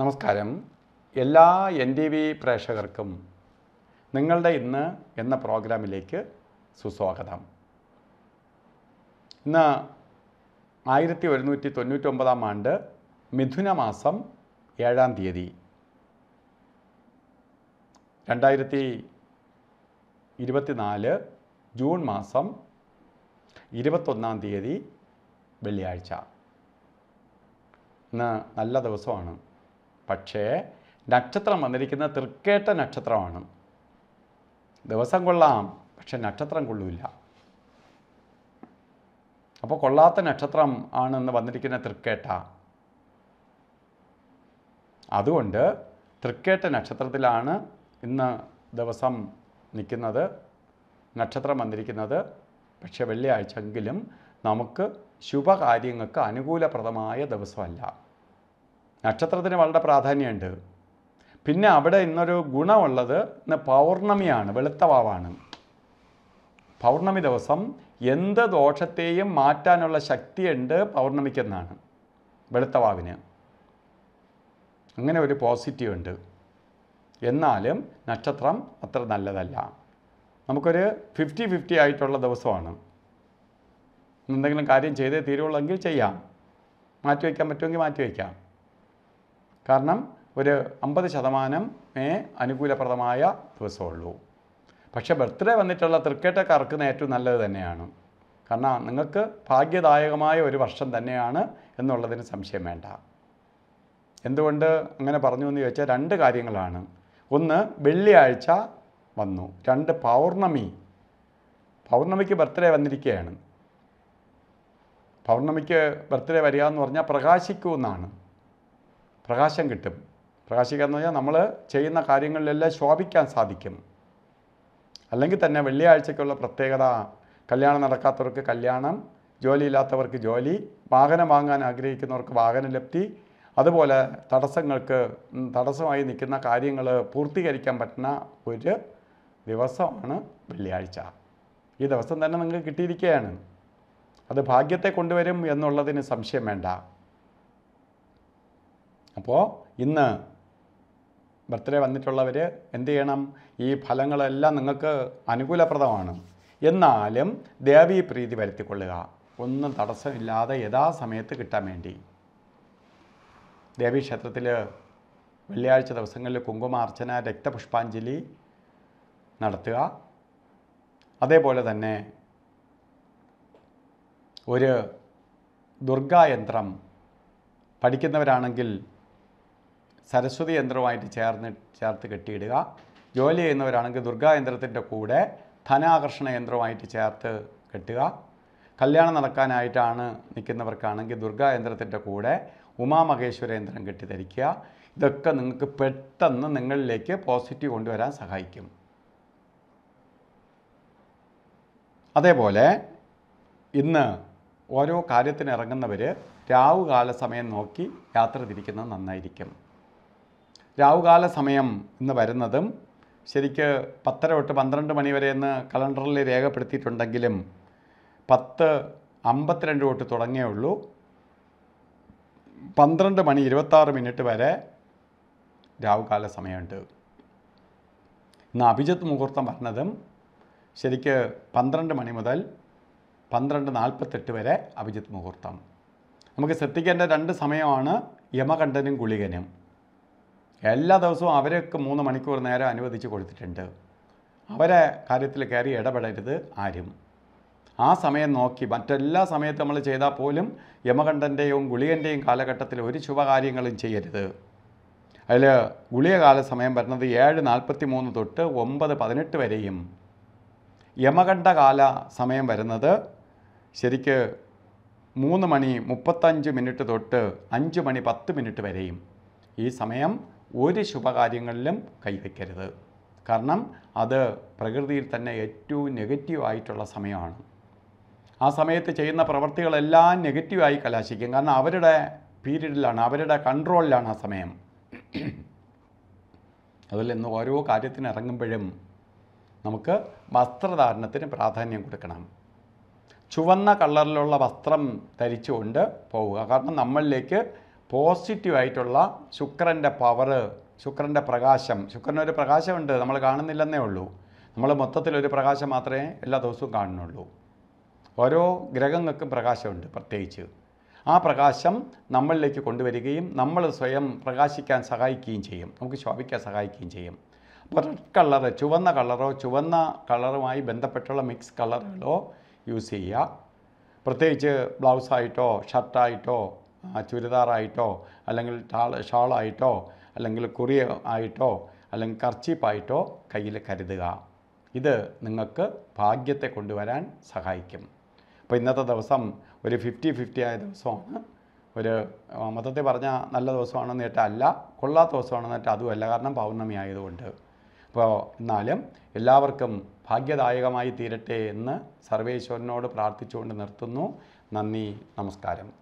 നമസ്കാരം എല്ലാ N T V പ്രേക്ഷകർക്കും നിങ്ങളുടെ ഇന്ന് എന്ന പ്രോഗ്രാമിലേക്ക് സുസ്വാഗതം ഇന്ന് ആയിരത്തി ഒരുന്നൂറ്റി തൊണ്ണൂറ്റൊമ്പതാം ആണ്ട് മിഥുന മാസം ഏഴാം തീയതി രണ്ടായിരത്തി ഇരുപത്തിനാല് ജൂൺ മാസം ഇരുപത്തൊന്നാം തീയതി വെള്ളിയാഴ്ച ഇന്ന് നല്ല ദിവസമാണ് പക്ഷേ നക്ഷത്രം വന്നിരിക്കുന്നത് തൃക്കേട്ട നക്ഷത്രമാണ് ദിവസം കൊള്ളാം പക്ഷെ നക്ഷത്രം കൊള്ളൂല അപ്പോൾ കൊള്ളാത്ത നക്ഷത്രം ആണെന്ന് വന്നിരിക്കുന്ന തൃക്കേട്ട അതുകൊണ്ട് തൃക്കേട്ട നക്ഷത്രത്തിലാണ് ഇന്ന് ദിവസം നിൽക്കുന്നത് നക്ഷത്രം വന്നിരിക്കുന്നത് പക്ഷേ വെള്ളിയാഴ്ച എങ്കിലും നമുക്ക് ശുഭകാര്യങ്ങൾക്ക് അനുകൂലപ്രദമായ ദിവസമല്ല നക്ഷത്രത്തിന് വളരെ പ്രാധാന്യമുണ്ട് പിന്നെ അവിടെ ഇന്നൊരു ഗുണമുള്ളത് ഇന്ന് പൗർണമിയാണ് വെളുത്ത വാവാണ് പൗർണമി ദിവസം എന്ത് ദോഷത്തെയും മാറ്റാനുള്ള ശക്തിയുണ്ട് പൗർണമിക്കെന്നാണ് വെളുത്ത വാവിന് അങ്ങനെ ഒരു പോസിറ്റീവ് ഉണ്ട് എന്നാലും നക്ഷത്രം അത്ര നല്ലതല്ല നമുക്കൊരു ഫിഫ്റ്റി ഫിഫ്റ്റി ആയിട്ടുള്ള ദിവസമാണ് എന്തെങ്കിലും കാര്യം ചെയ്തേ തീരുള്ളെങ്കിൽ ചെയ്യാം മാറ്റിവെക്കാൻ പറ്റുമെങ്കിൽ മാറ്റിവെക്കാം കാരണം ഒരു അമ്പത് ശതമാനമേ അനുകൂലപ്രദമായ ദിവസമുള്ളൂ പക്ഷേ ബർത്ത്ഡേ വന്നിട്ടുള്ള തൃക്കേട്ടക്കാർക്ക് ഏറ്റവും നല്ലത് തന്നെയാണ് കാരണം നിങ്ങൾക്ക് ഭാഗ്യദായകമായ ഒരു വർഷം തന്നെയാണ് എന്നുള്ളതിന് സംശയം വേണ്ട എന്തുകൊണ്ട് അങ്ങനെ പറഞ്ഞു എന്ന് ചോദിച്ചാൽ രണ്ട് കാര്യങ്ങളാണ് ഒന്ന് വെള്ളിയാഴ്ച വന്നു രണ്ട് പൗർണമി പൗർണമിക്ക് ബർത്ത്ഡേ വന്നിരിക്കുകയാണ് പൗർണമിക്ക് ബർത്ത്ഡേ വരിക എന്ന് പറഞ്ഞാൽ പ്രകാശിക്കൂ എന്നാണ് പ്രകാശം കിട്ടും പ്രകാശിക്കുക എന്ന് പറഞ്ഞാൽ നമ്മൾ ചെയ്യുന്ന കാര്യങ്ങളിലെല്ലാം ശോഭിക്കാൻ സാധിക്കും അല്ലെങ്കിൽ തന്നെ വെള്ളിയാഴ്ചയ്ക്കുള്ള പ്രത്യേകത കല്യാണം നടക്കാത്തവർക്ക് കല്യാണം ജോലിയില്ലാത്തവർക്ക് ജോലി വാഹനം വാങ്ങാൻ ആഗ്രഹിക്കുന്നവർക്ക് വാഹന ലബ്ധി അതുപോലെ തടസ്സങ്ങൾക്ക് തടസ്സമായി നിൽക്കുന്ന കാര്യങ്ങൾ പൂർത്തീകരിക്കാൻ പറ്റുന്ന ഒരു ദിവസമാണ് വെള്ളിയാഴ്ച ഈ ദിവസം തന്നെ നിങ്ങൾക്ക് കിട്ടിയിരിക്കുകയാണ് അത് ഭാഗ്യത്തെ കൊണ്ടുവരും എന്നുള്ളതിന് സംശയം വേണ്ട അപ്പോൾ ഇന്ന് ബർത്ത്ഡേ വന്നിട്ടുള്ളവർ എന്ത് ചെയ്യണം ഈ ഫലങ്ങളെല്ലാം നിങ്ങൾക്ക് അനുകൂലപ്രദമാണ് എന്നാലും ദേവീ പ്രീതി വരുത്തിക്കൊള്ളുക ഒന്നും തടസ്സമില്ലാതെ യഥാസമയത്ത് കിട്ടാൻ വേണ്ടി ദേവീക്ഷേത്രത്തിൽ വെള്ളിയാഴ്ച ദിവസങ്ങളിൽ കുങ്കുമാർച്ചന രക്തപുഷ്പാഞ്ജലി നടത്തുക അതേപോലെ തന്നെ ഒരു ദുർഗായന്ത്രം പഠിക്കുന്നവരാണെങ്കിൽ സരസ്വതി യന്ത്രവുമായിട്ട് ചേർന്ന് ചേർത്ത് കെട്ടിയിടുക ജോലി ചെയ്യുന്നവരാണെങ്കിൽ ദുർഗാ യന്ത്രത്തിൻ്റെ കൂടെ ധനാകർഷണ യന്ത്രവുമായിട്ട് ചേർത്ത് കെട്ടുക കല്യാണം നടക്കാനായിട്ടാണ് നിൽക്കുന്നവർക്കാണെങ്കിൽ ദുർഗാ യന്ത്രത്തിൻ്റെ കൂടെ ഉമാമഹേശ്വര യന്ത്രം കെട്ടി ധരിക്കുക ഇതൊക്കെ നിങ്ങൾക്ക് പെട്ടെന്ന് നിങ്ങളിലേക്ക് പോസിറ്റീവ് കൊണ്ടുവരാൻ സഹായിക്കും അതേപോലെ ഇന്ന് ഓരോ കാര്യത്തിന് ഇറങ്ങുന്നവർ രാവുകാല സമയം നോക്കി യാത്ര തിരിക്കുന്നത് നന്നായിരിക്കും രാവുകാല സമയം ഇന്ന് വരുന്നതും ശരിക്ക് പത്തര തൊട്ട് പന്ത്രണ്ട് മണിവരെ വരെ എന്ന് കലണ്ടറിൽ രേഖപ്പെടുത്തിയിട്ടുണ്ടെങ്കിലും പത്ത് അമ്പത്തിരണ്ട് തൊട്ട് തുടങ്ങിയേ ഉള്ളൂ പന്ത്രണ്ട് മണി ഇരുപത്താറ് മിനിറ്റ് വരെ രാവുകാല സമയമുണ്ട് ഇന്ന് അഭിജിത്ത് മുഹൂർത്തം പറഞ്ഞതും ശരിക്ക് പന്ത്രണ്ട് മണി മുതൽ പന്ത്രണ്ട് നാൽപ്പത്തെട്ട് വരെ അഭിജിത്ത് മുഹൂർത്തം നമുക്ക് ശ്രദ്ധിക്കേണ്ട രണ്ട് സമയമാണ് യമകണ്ഠനും ഗുളികനും എല്ലാ ദിവസവും അവർക്ക് മൂന്ന് മണിക്കൂർ നേരം അനുവദിച്ച് കൊടുത്തിട്ടുണ്ട് അവരെ കാര്യത്തിൽ കയറി ഇടപെടരുത് ആരും ആ സമയം നോക്കി മറ്റെല്ലാ സമയത്തും നമ്മൾ ചെയ്താൽ പോലും യമകണ്ഠൻ്റെയും ഗുളികൻ്റെയും കാലഘട്ടത്തിൽ ഒരു ശുഭകാര്യങ്ങളും ചെയ്യരുത് അതിൽ ഗുളികകാല സമയം വരുന്നത് ഏഴ് നാൽപ്പത്തി മൂന്ന് തൊട്ട് ഒമ്പത് പതിനെട്ട് വരെയും യമകണ്ഠകാല സമയം വരുന്നത് ശരിക്ക് മൂന്ന് മണി മുപ്പത്തഞ്ച് മിനിറ്റ് തൊട്ട് അഞ്ച് മണി പത്ത് മിനിറ്റ് വരെയും ഈ സമയം ഒരു ശുഭകാര്യങ്ങളിലും കൈവയ്ക്കരുത് കാരണം അത് പ്രകൃതിയിൽ തന്നെ ഏറ്റവും നെഗറ്റീവായിട്ടുള്ള സമയമാണ് ആ സമയത്ത് ചെയ്യുന്ന പ്രവൃത്തികളെല്ലാം നെഗറ്റീവായി കലാശിക്കും കാരണം അവരുടെ പീരീഡിലാണ് അവരുടെ കൺട്രോളിലാണ് ആ സമയം അതിൽ നിന്ന് ഓരോ കാര്യത്തിന് ഇറങ്ങുമ്പോഴും നമുക്ക് വസ്ത്രധാരണത്തിന് പ്രാധാന്യം കൊടുക്കണം ചുവന്ന കളറിലുള്ള വസ്ത്രം ധരിച്ചുകൊണ്ട് പോവുക കാരണം നമ്മളിലേക്ക് പോസിറ്റീവ് ആയിട്ടുള്ള ശുക്രൻ്റെ പവറ് ശുക്രൻ്റെ പ്രകാശം ശുക്രനൊരു പ്രകാശമുണ്ട് നമ്മൾ കാണുന്നില്ലെന്നേ ഉള്ളൂ നമ്മൾ മൊത്തത്തിലൊരു പ്രകാശം മാത്രമേ എല്ലാ ദിവസവും കാണുന്നുള്ളൂ ഓരോ ഗ്രഹങ്ങൾക്കും പ്രകാശമുണ്ട് പ്രത്യേകിച്ച് ആ പ്രകാശം നമ്മളിലേക്ക് കൊണ്ടുവരികയും നമ്മൾ സ്വയം പ്രകാശിക്കാൻ സഹായിക്കുകയും ചെയ്യും നമുക്ക് ശോഭിക്കാൻ സഹായിക്കുകയും ചെയ്യും അപ്പോൾ റെഡ് കളർ ചുവന്ന കളറോ ചുവന്ന കളറുമായി ബന്ധപ്പെട്ടുള്ള മിക്സ് കളറുകളോ യൂസ് ചെയ്യുക പ്രത്യേകിച്ച് ബ്ലൗസായിട്ടോ ഷർട്ടായിട്ടോ ചുരിദാറായിട്ടോ അല്ലെങ്കിൽ ഷാളായിട്ടോ അല്ലെങ്കിൽ കുറിയ ആയിട്ടോ അല്ലെങ്കിൽ കർച്ചീപ്പായിട്ടോ കയ്യിൽ കരുതുക ഇത് നിങ്ങൾക്ക് ഭാഗ്യത്തെ കൊണ്ടുവരാൻ സഹായിക്കും അപ്പോൾ ഇന്നത്തെ ദിവസം ഒരു ഫിഫ്റ്റി ഫിഫ്റ്റി ആയ ദിവസമാണ് ഒരു മൊത്തത്തിൽ പറഞ്ഞാൽ നല്ല ദിവസമാണെന്ന് കേട്ടാൽ അല്ല കൊള്ളാത്ത ദിവസമാണെന്ന് കേട്ടാൽ അതുമല്ല കാരണം പൗർണമി ആയതുകൊണ്ട് അപ്പോൾ എന്നാലും എല്ലാവർക്കും ഭാഗ്യദായകമായി തീരട്ടെ എന്ന് സർവേശ്വരനോട് പ്രാർത്ഥിച്ചുകൊണ്ട് നിർത്തുന്നു നന്ദി നമസ്കാരം